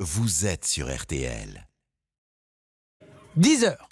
Vous êtes sur RTL. 10 heures.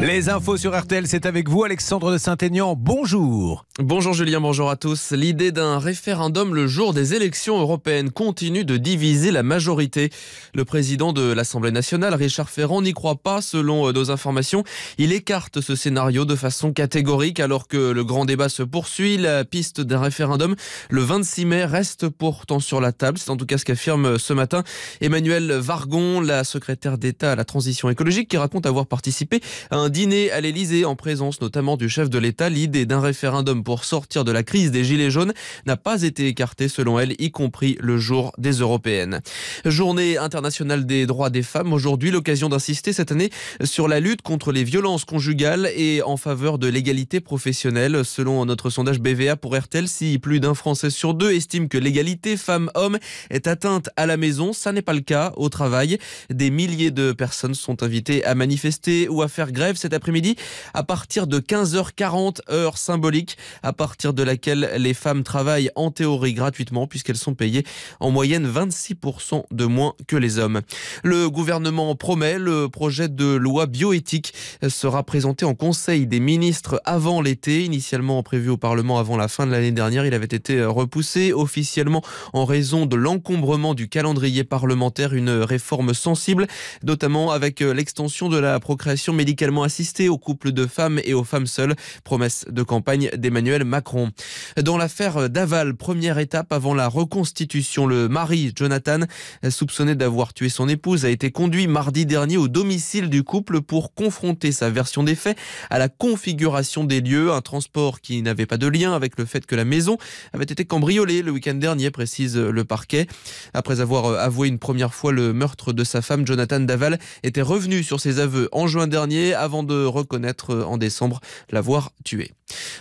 Les infos sur RTL, c'est avec vous Alexandre de Saint-Aignan. Bonjour. Bonjour Julien, bonjour à tous. L'idée d'un référendum le jour des élections européennes continue de diviser la majorité. Le président de l'Assemblée nationale, Richard Ferrand, n'y croit pas selon euh, nos informations. Il écarte ce scénario de façon catégorique alors que le grand débat se poursuit. La piste d'un référendum le 26 mai reste pourtant sur la table. C'est en tout cas ce qu'affirme euh, ce matin Emmanuel Vargon, la secrétaire d'État à la transition écologique, qui raconte avoir participé à un dîner à l'Elysée en présence notamment du chef de l'État, l'idée d'un référendum pour sortir de la crise des Gilets jaunes n'a pas été écartée selon elle, y compris le jour des Européennes. Journée internationale des droits des femmes, aujourd'hui l'occasion d'insister cette année sur la lutte contre les violences conjugales et en faveur de l'égalité professionnelle. Selon notre sondage BVA pour RTL, si plus d'un Français sur deux estime que l'égalité femmes-hommes est atteinte à la maison, ça n'est pas le cas au travail. Des milliers de personnes sont invitées à manifester ou à faire grève cet après-midi à partir de 15h40 heure symbolique à partir de laquelle les femmes travaillent en théorie gratuitement puisqu'elles sont payées en moyenne 26% de moins que les hommes. Le gouvernement promet le projet de loi bioéthique sera présenté en Conseil des ministres avant l'été, initialement prévu au Parlement avant la fin de l'année dernière. Il avait été repoussé officiellement en raison de l'encombrement du calendrier parlementaire, une réforme sensible, notamment avec l'extension de la procréation médicalement assister au couple de femmes et aux femmes seules, promesse de campagne d'Emmanuel Macron. Dans l'affaire Daval, première étape avant la reconstitution, le mari Jonathan, soupçonné d'avoir tué son épouse, a été conduit mardi dernier au domicile du couple pour confronter sa version des faits à la configuration des lieux, un transport qui n'avait pas de lien avec le fait que la maison avait été cambriolée le week-end dernier, précise le parquet. Après avoir avoué une première fois le meurtre de sa femme, Jonathan Daval était revenu sur ses aveux en juin dernier avant de reconnaître euh, en décembre l'avoir tué.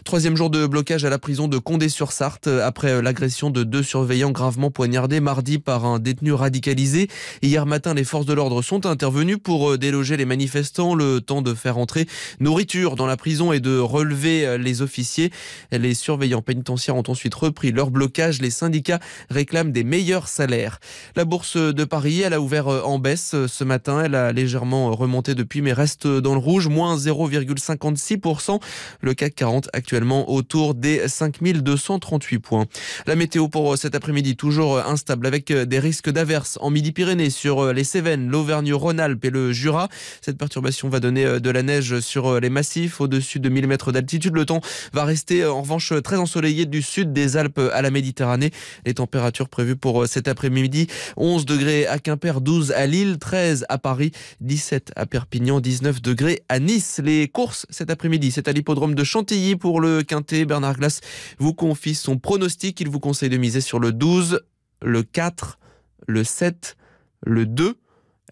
Troisième jour de blocage à la prison de Condé-sur-Sarthe euh, après euh, l'agression de deux surveillants gravement poignardés mardi par un détenu radicalisé. Hier matin, les forces de l'ordre sont intervenues pour déloger les manifestants, le temps de faire entrer nourriture dans la prison et de relever les officiers. Les surveillants pénitentiaires ont ensuite repris leur blocage. Les syndicats réclament des meilleurs salaires. La bourse de Paris, elle a ouvert en baisse ce matin. Elle a légèrement remonté depuis mais reste dans le rouge moins 0,56%. Le CAC 40 actuellement autour des 5238 points. La météo pour euh, cet après-midi toujours euh, instable avec euh, des risques d'averses en Midi-Pyrénées sur les Cévennes, l'Auvergne-Rhône-Alpes et le Jura. Cette perturbation va donner de la neige sur les massifs au-dessus de 1000 mètres d'altitude. Le temps va rester en revanche très ensoleillé du sud des Alpes à la Méditerranée. Les températures prévues pour cet après-midi 11 degrés à Quimper, 12 à Lille, 13 à Paris, 17 à Perpignan, 19 degrés à Nice. Les courses cet après-midi, c'est à l'hippodrome de Chantilly pour le Quintet. Bernard Glass vous confie son pronostic. Il vous conseille de miser sur le 12, le 4, le 7, le 2,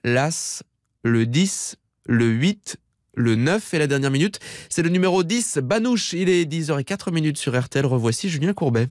l'As, le 10, le 8, le 9 et la dernière minute, c'est le numéro 10, Banouche. Il est 10h04 minutes sur RTL. Revoici Julien Courbet.